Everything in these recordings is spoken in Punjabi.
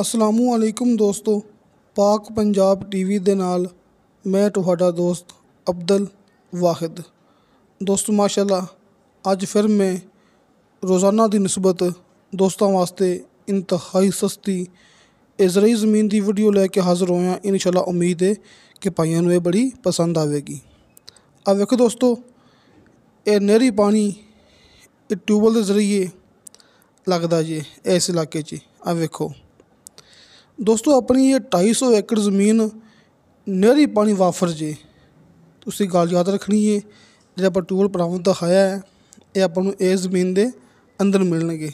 ਅਸਲਾਮੁ ਅਲੈਕੁਮ ਦੋਸਤੋ ਪਾਕ ਪੰਜਾਬ ਟੀਵੀ ਦੇ ਨਾਲ ਮੈਂ ਤੁਹਾਡਾ ਦੋਸਤ ਅਬਦਲ ਵਾਹਿਦ ਦੋਸਤੋ ਮਾਸ਼ਾਅੱਲਾ ਅੱਜ ਫਿਰ ਮੈਂ ਰੋਜ਼ਾਨਾ ਦੀ ਨਿਸਬਤ ਦੋਸਤਾਂ ਵਾਸਤੇ ਇੰਤਹਾਈ ਸਸਤੀ ਇਜ਼ਰਾਈ ਜ਼ਮੀਨ ਦੀ ਵੀਡੀਓ ਲੈ ਕੇ ਹਾਜ਼ਰ ਹੋਇਆ ਇਨਸ਼ਾਅੱਲਾ ਉਮੀਦ ਹੈ ਕਿ ਭਾਈਆਂ ਨੂੰ ਇਹ ਬੜੀ ਪਸੰਦ ਆਵੇਗੀ ਆ ਵੇਖੋ ਦੋਸਤੋ ਇਹ ਨਹਿਰੀ ਪਾਣੀ ਇਹ ਟਿਊਬਲ ਦੇ ਜ਼ਰੀਏ ਲੱਗਦਾ ਜੀ ਇਸ ਇਲਾਕੇ 'ਚ ਆ ਵੇਖੋ ਦੋਸਤੋ ਆਪਣੀ ਇਹ 250 ਏਕੜ ਜ਼ਮੀਨ ਨਹਿਰੀ ਪਾਣੀ ਵਾਫਰ ਜੇ ਤੁਸੀਂ ਗੱਲ ਯਾਦ ਰੱਖਣੀ ਹੈ ਜਿਹੜਾ ਆਪਾਂ ਟੂਲ ਪ੍ਰਾਪਤ ਦਿਖਾਇਆ ਹੈ ਇਹ ਆਪਾਂ ਨੂੰ ਇਸ ਜ਼ਮੀਨ ਦੇ ਅੰਦਰ ਮਿਲਣਗੇ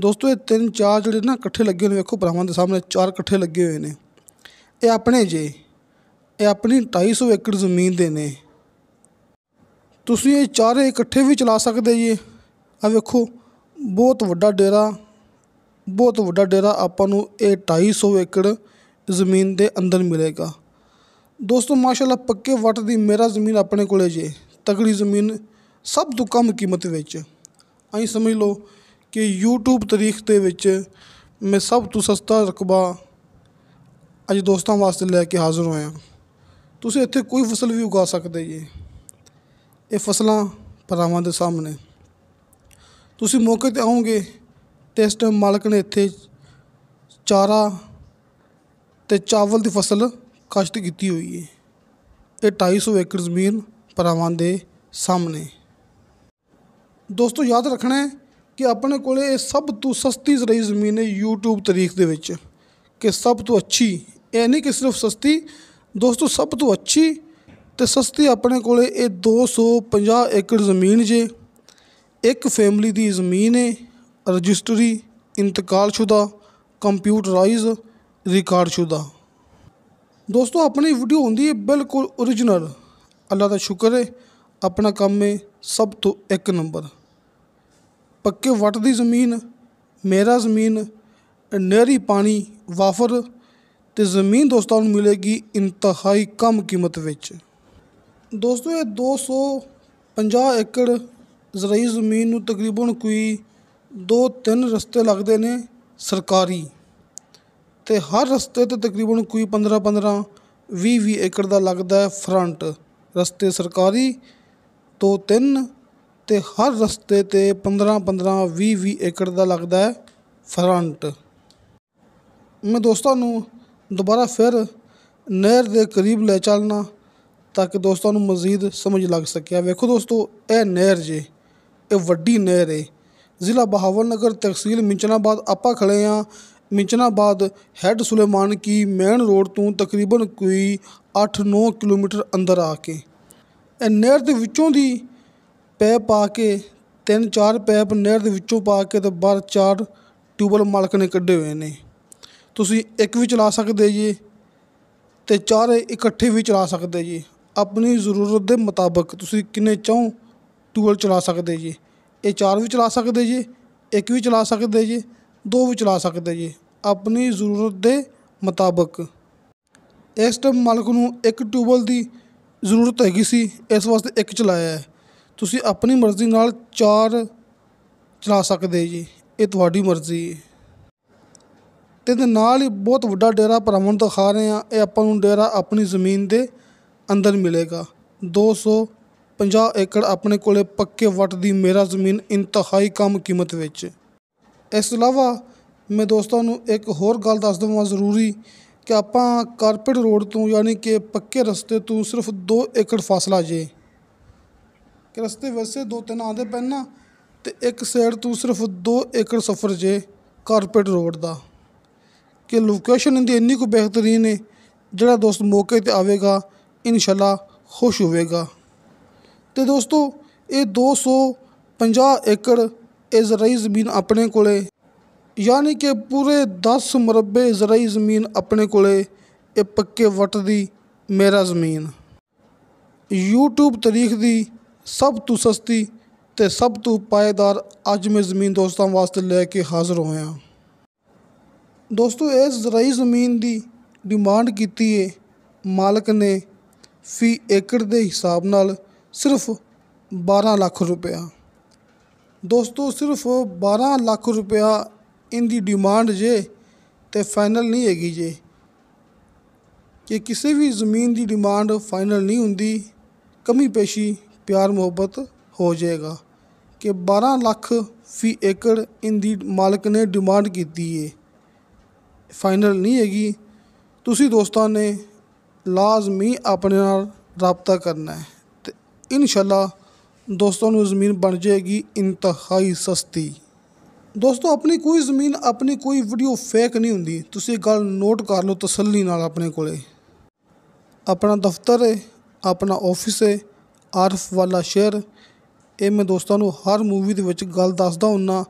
ਦੋਸਤੋ ਇਹ ਤਿੰਨ ਚਾਰ ਜਿਹੜੇ ਨਾ ਇਕੱਠੇ ਲੱਗੇ ਹੋਏ ਨੇ ਵੇਖੋ ਭਰਾਵਾਂ ਦੇ ਸਾਹਮਣੇ ਚਾਰ ਇਕੱਠੇ ਲੱਗੇ ਹੋਏ ਨੇ ਇਹ ਆਪਣੇ ਜੇ ਇਹ ਆਪਣੀ 250 ਏਕੜ ਜ਼ਮੀਨ ਦੇ ਨੇ ਤੁਸੀਂ ਇਹ ਚਾਰੇ ਇਕੱਠੇ ਵੀ ਚਲਾ ਸਕਦੇ ਜੀ ਆ ਵੇਖੋ ਬਹੁਤ ਵੱਡਾ ਡੇਰਾ ਬਹੁਤ ਵੱਡਾ ਡੇਰਾ ਆਪਾਂ ਨੂੰ ਇਹ 2200 ਏਕੜ ਜ਼ਮੀਨ ਦੇ ਅੰਦਰ ਮਿਲੇਗਾ ਦੋਸਤੋ ਮਾਸ਼ਾਅੱਲਾ ਪੱਕੇ ਵੱਟ ਦੀ ਮੇਰਾ ਜ਼ਮੀਨ ਆਪਣੇ ਕੋਲੇ ਜੇ ਤਗੜੀ ਜ਼ਮੀਨ ਸਭ ਤੋਂ ਕਮ ਕੀਮਤ ਵਿੱਚ ਐਂ ਸਮਝ ਲਓ ਕਿ YouTube ਤਾਰੀਖ ਦੇ ਵਿੱਚ ਮੈਂ ਸਭ ਤੋਂ ਸਸਤਾ ਰਕਬਾ ਅੱਜ ਦੋਸਤਾਂ ਵਾਸਤੇ ਲੈ ਕੇ ਹਾਜ਼ਰ ਹੋਇਆ ਤੁਸੀਂ ਇੱਥੇ ਕੋਈ ਫਸਲ ਵੀ ਉਗਾ ਸਕਦੇ ਜੀ ਇਹ ਫਸਲਾਂ ਪਰਾਵਾਂ ਦੇ ਸਾਹਮਣੇ ਤੁਸੀਂ ਮੌਕੇ ਤੇ ਆਉਂਗੇ ਅਤੇ ਇਸ ਟਾਈਮ ਮਾਲਕ ਨੇ ਇੱਥੇ ਚਾਰਾ ਤੇ ਚਾਵਲ ਦੀ ਫਸਲ ਕਸ਼ਤ ਕੀਤੀ ਹੋਈ ਹੈ ਇਹ 250 ਏਕੜ ਜ਼ਮੀਨ ਪਰਾਵਾਂ ਦੇ ਸਾਹਮਣੇ ਦੋਸਤੋ ਯਾਦ ਰੱਖਣਾ ਹੈ ਕਿ ਆਪਣੇ ਕੋਲੇ ਇਹ ਸਭ ਤੋਂ ਸਸਤੀ ਜ਼ਰਾਈ ਜ਼ਮੀਨ ਹੈ YouTube ਤਾਰੀਖ ਦੇ ਵਿੱਚ ਕਿ ਸਭ ਤੋਂ ਅੱਛੀ ਇਹ ਨਹੀਂ ਕਿ ਸਿਰਫ ਸਸਤੀ ਦੋਸਤੋ ਸਭ ਤੋਂ ਅੱਛੀ ਤੇ ਸਸਤੀ ਆਪਣੇ ਕੋਲੇ ਇਹ 250 ਏਕੜ ਜ਼ਮੀਨ ਜੇ ਇੱਕ ਫੈਮਿਲੀ ਦੀ ਜ਼ਮੀਨ ਹੈ ਰਜਿਸਟਰੀ इंतकाल शुदा कंप्यूटराइज रिकॉर्ड शुदा दोस्तों अपनी वीडियो ਹੁੰਦੀ ਹੈ ਬਿਲਕੁਲ origignal ਅੱਲਾ ਦਾ ਸ਼ੁਕਰ ਹੈ ਆਪਣਾ ਕੰਮ ਹੈ ਸਭ ਤੋਂ ਇੱਕ ਨੰਬਰ ਪੱਕੇ ਵਟ ਦੀ ਜ਼ਮੀਨ ਮੇਰਾ ਜ਼ਮੀਨ ਨਹਿਰੀ ਪਾਣੀ ਵਾਫਰ ਤੇ ਜ਼ਮੀਨ ਦੋਸਤਾਂ ਨੂੰ ਮਿਲੇਗੀ ਇੰਤਹਾਈ ਕਮ ਕੀਮਤ ਵਿੱਚ ਦੋਸਤੋ ਇਹ 250 ਏਕੜ ਜ਼ਰਾਈ ਜ਼ਮੀਨ ਨੂੰ ਤਕਰੀਬਨ ਕੋਈ ਦੋ ਤਿੰਨ ਰਸਤੇ ਲੱਗਦੇ ਨੇ ਸਰਕਾਰੀ ਤੇ ਹਰ ਰਸਤੇ 'ਤੇ ਤਕਰੀਬਨ ਕੋਈ 15 15 20 20 ਏਕੜ ਦਾ ਲੱਗਦਾ ਹੈ ਫਰੰਟ ਰਸਤੇ ਸਰਕਾਰੀ ਦੋ ਤਿੰਨ ਤੇ ਹਰ ਰਸਤੇ 'ਤੇ 15 15 20 20 ਏਕੜ ਦਾ ਲੱਗਦਾ ਹੈ ਫਰੰਟ ਮੈਂ ਦੋਸਤਾਂ ਨੂੰ ਦੁਬਾਰਾ ਫਿਰ ਨਹਿਰ ਦੇ ਕਰੀਬ ਲੈ ਚੱਲਣਾ ਤਾਂ ਕਿ ਦੋਸਤਾਂ ਨੂੰ ਮਜ਼ੀਦ ਸਮਝ ਲੱਗ ਸਕਿਆ ਵੇਖੋ ਦੋਸਤੋ ਇਹ ਨਹਿਰ ਜੇ ਇਹ ਵੱਡੀ ਨਹਿਰ ਏ ਜ਼ਿਲ੍ਹਾ ਬਹਾਵਲ ਨਗਰ ਤਹਿਸੀਲ ਮਿੰਚਨਾਬਾਦ ਆਪਾਂ ਖੜੇ ਆ Minchinabad head Sulemanki main road ਤੋਂ ਤਕਰੀਬਨ ਕੋਈ 8-9 ਕਿਲੋਮੀਟਰ ਅੰਦਰ ਆ ਕੇ ਇਹ ਨਹਿਰ ਦੇ ਵਿੱਚੋਂ ਦੀ ਪੈਪ ਪਾ ਕੇ ਤਿੰਨ ਚਾਰ ਪੈਪ ਨਹਿਰ ਦੇ ਵਿੱਚੋਂ ਪਾ ਕੇ ਤੇ ਬਾਹਰ ਚਾਰ ਟਿਊਬਲ ਮਾਲਕ ਨੇ ਕੱਢੇ ਹੋਏ ਨੇ ਤੁਸੀਂ ਇੱਕ ਵੀ ਚਲਾ ਸਕਦੇ ਜੀ ਤੇ ਚਾਰੇ ਇਕੱਠੇ ਵੀ ਚਲਾ ਸਕਦੇ ਜੀ ਆਪਣੀ ਜ਼ਰੂਰਤ ਦੇ ਮੁਤਾਬਕ ਤੁਸੀਂ ਕਿੰਨੇ ਚਾਹੋ ਟਿਊਬਲ ਚਲਾ ਸਕਦੇ ਜੀ ਇਹ ਚਾਰ ਵੀ ਚਲਾ ਸਕਦੇ ਜੀ ਇੱਕ ਵੀ ਚਲਾ ਸਕਦੇ ਜੀ ਦੋ ਵੀ ਚਲਾ ਸਕਦੇ ਜੀ ਆਪਣੀ ਜ਼ਰੂਰਤ ਦੇ ਮੁਤਾਬਕ ਇਸ ਟਾਈਮ ਮਾਲਕ ਨੂੰ ਇੱਕ ਟਿਊਬਲ ਦੀ ਜ਼ਰੂਰਤ ਹੈਗੀ ਸੀ ਇਸ ਵਾਸਤੇ ਇੱਕ ਚਲਾਇਆ ਹੈ ਤੁਸੀਂ ਆਪਣੀ ਮਰਜ਼ੀ ਨਾਲ ਚਾਰ ਚਲਾ ਸਕਦੇ ਜੀ ਇਹ ਤੁਹਾਡੀ ਮਰਜ਼ੀ ਹੈ ਤੇ ਦੇ ਨਾਲ ਹੀ ਬਹੁਤ ਵੱਡਾ ਡੇਰਾ ਪਰਮਨ ਤੋਂ ਦਿਖਾ ਰਹੇ ਆ ਇਹ ਆਪਾਂ ਨੂੰ ਡੇਰਾ ਆਪਣੀ ਜ਼ਮੀਨ ਦੇ ਅੰਦਰ ਮਿਲੇਗਾ 200 50 ਏਕੜ ਆਪਣੇ ਕੋਲੇ ਪੱਕੇ ਵੱਟ ਦੀ ਮੇਰਾ ਜ਼ਮੀਨ ਇੰਤਹਾਈ ਕਮ ਕੀਮਤ ਵਿੱਚ ਇਸ ਤੋਂ ਇਲਾਵਾ ਮੈਂ ਦੋਸਤਾਂ ਨੂੰ ਇੱਕ ਹੋਰ ਗੱਲ ਦੱਸ ਦਵਾਂ ਜ਼ਰੂਰੀ ਕਿ ਆਪਾਂ ਕਾਰਪੇਟ ਰੋਡ ਤੋਂ ਯਾਨੀ ਕਿ ਪੱਕੇ ਰਸਤੇ ਤੋਂ ਸਿਰਫ 2 ਏਕੜ ਫਾਸਲਾ ਜੇ ਕਿ ਰਸਤੇ ਵਸੇ ਦੋ ਤਿੰਨ ਆਂਦੇ ਪੈਣਾ ਤੇ ਇੱਕ ਸਾਈਡ ਤੋਂ ਸਿਰਫ 2 ਏਕੜ ਸਫ਼ਰ ਜੇ ਕਾਰਪੇਟ ਰੋਡ ਦਾ ਕਿ ਲੋਕੇਸ਼ਨ ਇਹਦੀ ਇੰਨੀ ਕੋ ਬਿਹਤਰੀਨ ਹੈ ਜਿਹੜਾ ਦੋਸਤ ਮੌਕੇ ਤੇ ਆਵੇਗਾ ਇਨਸ਼ਾਅੱਲਾ ਖੁਸ਼ ਹੋਵੇਗਾ ਤੇ ਦੋਸਤੋ ਇਹ 250 ਏਕੜ ਇਜ਼ਰਾਈ ਜ਼ਮੀਨ ਆਪਣੇ ਕੋਲੇ ਯਾਨੀ ਕਿ ਪੂਰੇ 10 ਮਰਬੇ ਇਜ਼ਰਾਈ ਜ਼ਮੀਨ ਆਪਣੇ ਕੋਲੇ ਇਹ ਪੱਕੇ ਵਟ ਦੀ ਮੇਰਾ ਜ਼ਮੀਨ YouTube ਤਾਰੀਖ ਦੀ ਸਭ ਤੋਂ ਸਸਤੀ ਤੇ ਸਭ ਤੋਂ ਪਾਇਦਾਰ ਅੱਜ ਮੈਂ ਜ਼ਮੀਨ ਦੋਸਤਾਂ ਵਾਸਤੇ ਲੈ ਕੇ ਹਾਜ਼ਰ ਹੋਇਆ ਦੋਸਤੋ ਇਸ ਜ਼ਰਾਈ ਜ਼ਮੀਨ ਦੀ ਡਿਮਾਂਡ ਕੀਤੀ ਏ ਮਾਲਕ ਨੇ ਫੀ ਏਕੜ ਦੇ ਹਿਸਾਬ ਨਾਲ ਸਿਰਫ 12 ਲੱਖ ਰੁਪਇਆ ਦੋਸਤੋ ਸਿਰਫ 12 ਲੱਖ ਰੁਪਇਆ ਇੰਦੀ ਡਿਮਾਂਡ ਜੇ ਤੇ ਫਾਈਨਲ ਨਹੀਂ ਹੈਗੀ ਜੇ ਕਿ ਕਿਸੇ ਵੀ ਜ਼ਮੀਨ ਦੀ ਡਿਮਾਂਡ ਫਾਈਨਲ ਨਹੀਂ ਹੁੰਦੀ ਕਮੀ ਪੇਸ਼ੀ ਪਿਆਰ ਮੁਹੱਬਤ ਹੋ ਜਾਏਗਾ ਕਿ 12 ਲੱਖ ਫੀ ਏਕੜ ਇੰਦੀ ਮਾਲਕ ਨੇ ਡਿਮਾਂਡ ਕੀਤੀ ਏ ਫਾਈਨਲ ਨਹੀਂ ਹੈਗੀ ਤੁਸੀਂ ਦੋਸਤਾਂ ਨੇ ਲਾਜ਼ਮੀ ਆਪਣੇ ਨਾਲ رابطہ ਕਰਨਾ ਹੈ ਇਨਸ਼ਾਅੱਲਾ ਦੋਸਤੋ ਨੂੰ ਜ਼ਮੀਨ ਬਣ ਜਾਏਗੀ ਇੰਤਹਾਈ ਸਸਤੀ ਦੋਸਤੋ ਆਪਣੀ ਕੋਈ ਜ਼ਮੀਨ ਆਪਣੀ ਕੋਈ ਵੀਡੀਓ ਫੇਕ ਨਹੀਂ ਹੁੰਦੀ ਤੁਸੀਂ ਗੱਲ ਨੋਟ ਕਰ ਲਓ ਤਸੱਲੀ ਨਾਲ ਆਪਣੇ ਕੋਲੇ ਆਪਣਾ ਦਫ਼ਤਰ ਹੈ ਆਪਣਾ ਆਫਿਸ ਹੈ ਆਰਫ ਵਾਲਾ ਸ਼ਹਿਰ ਇਹ ਮੈਂ ਦੋਸਤਾਂ ਨੂੰ ਹਰ ਮੂਵੀ ਦੇ ਵਿੱਚ ਗੱਲ ਦੱਸਦਾ ਹੁੰਨਾ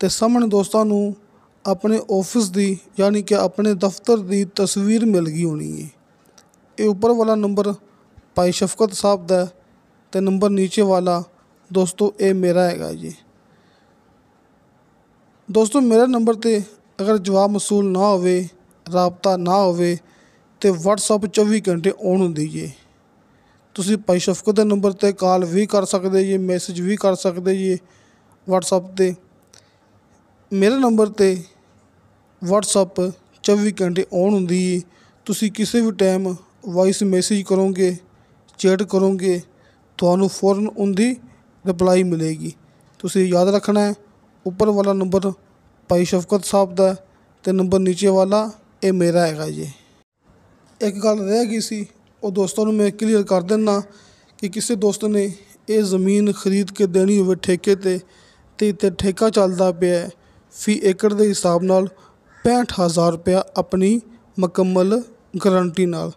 ਤੇ ਸਾਹਮਣੇ ਦੋਸਤਾਂ ਨੂੰ ਆਪਣੇ ਆਫਿਸ ਦੀ ਯਾਨੀ ਕਿ ਆਪਣੇ ਦਫ਼ਤਰ ਦੀ ਤਸਵੀਰ ਮਿਲ ਗਈ ਹੋਣੀ ਹੈ ਇਹ ਉੱਪਰ ਵਾਲਾ ਨੰਬਰ ਭਾਈ ਸ਼ਫਕਤ ਸਾਹਿਬ ਦਾ ਤੇ ਨੰਬਰ ਨੀਚੇ ਵਾਲਾ ਦੋਸਤੋ ਇਹ ਮੇਰਾ ਹੈਗਾ ਜੀ ਦੋਸਤੋ ਮੇਰੇ ਨੰਬਰ ਤੇ ਅਗਰ ਜਵਾਬ ਮਸੂਲ ਨਾ ਹੋਵੇ ਰਾਬਤਾ ਨਾ ਹੋਵੇ ਤੇ WhatsApp 24 ਘੰਟੇ ਔਨ ਹੁੰਦੀ ਏ ਤੁਸੀਂ ਭਾਈ ਸ਼ਫਕਤ ਦੇ ਨੰਬਰ ਤੇ ਕਾਲ ਵੀ ਕਰ ਸਕਦੇ ਜੀ ਮੈਸੇਜ ਵੀ ਕਰ ਸਕਦੇ ਜੀ WhatsApp ਤੇ ਮੇਰੇ ਨੰਬਰ ਤੇ WhatsApp 24 ਘੰਟੇ ਔਨ ਹੁੰਦੀ ਏ ਤੁਸੀਂ ਕਿਸੇ ਵੀ ਟਾਈਮ ਵਾਇਸ ਮੈਸੇਜ ਕਰੋਗੇ ਚੈਟ ਕਰੋਗੇ ਤੁਹਾਨੂੰ ਫੌਰਨ ਉਹਦੀ ਰਿਪਲਾਈ ਮਿਲੇਗੀ ਤੁਸੀਂ ਯਾਦ ਰੱਖਣਾ ਹੈ ਉੱਪਰ ਵਾਲਾ ਨੰਬਰ ਭਾਈ ਸ਼ਫਕਤ ਸਾਹਿਬ ਦਾ ਤੇ ਨੰਬਰ ਨੀਚੇ ਵਾਲਾ ਇਹ ਮੇਰਾ ਹੈਗਾ ਜੀ ਇੱਕ ਗੱਲ ਰਹਿ ਗਈ ਸੀ ਉਹ ਦੋਸਤਾਂ ਨੂੰ ਮੈਂ ਕਲੀਅਰ ਕਰ ਦਿੰਨਾ ਕਿ ਕਿਸੇ ਦੋਸਤ ਨੇ ਇਹ ਜ਼ਮੀਨ ਖਰੀਦ ਕੇ ਦੇਣੀ ਹੋਵੇ ਠੇਕੇ ਤੇ ਤੇ ਇੱਥੇ ਠੇਕਾ ਚੱਲਦਾ ਪਿਆ ਹੈ ਫੀ ਏਕੜ ਦੇ ਹਿਸਾਬ ਨਾਲ 65000 ਰੁਪਇਆ ਆਪਣੀ ਮੁਕੰਮਲ ਗਾਰੰਟੀ ਨਾਲ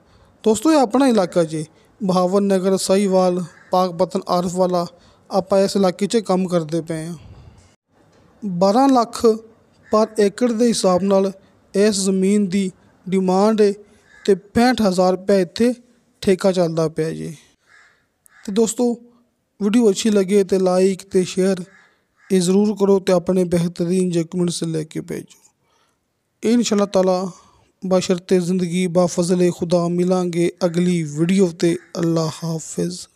ਦੋਸਤੋ ਇਹ ਆਪਣਾ ਇਲਾਕਾ ਜੀ ਬਹਾਵਨ ਨਗਰ ਸਹੀਵਾਲ ਪਾਕਪਤਨ ਆਰਫ ਵਾਲਾ ਆਪਾਂ ਇਸ ਇਲਾਕੇ 'ਚ ਕੰਮ ਕਰਦੇ ਪਏ ਹਾਂ 12 ਲੱਖ ਪਰ ਏਕੜ ਦੇ ਹਿਸਾਬ ਨਾਲ ਇਸ ਜ਼ਮੀਨ ਦੀ ਡਿਮਾਂਡ ਹੈ ਤੇ 65000 ਰੁਪਏ ਇੱਥੇ ਠੇਕਾ ਚੱਲਦਾ ਪਿਆ ਜੀ ਤੇ ਦੋਸਤੋ ਵੀਡੀਓ ਅੱਛੀ ਲੱਗੇ ਤੇ ਲਾਈਕ ਤੇ ਸ਼ੇਅਰ ਇਹ ਜ਼ਰੂਰ ਕਰੋ ਤੇ ਆਪਣੇ ਬਿਹਤਰੀਨ ਜੇ ਕਮੈਂਟਸ ਲੈ ਕੇ ਭੇਜੋ ਇਨਸ਼ਾਅੱਲਾ ਤਾਲਾ ਬਸ਼ਰਤੇ ਜ਼ਿੰਦਗੀ ਬਾ ਫਜ਼ਲ ਖੁਦਾ ਮਿਲਾਂਗੇ ਅਗਲੀ ਵੀਡੀਓ ਤੇ ਅੱਲਾ ਹਾਫਿਜ਼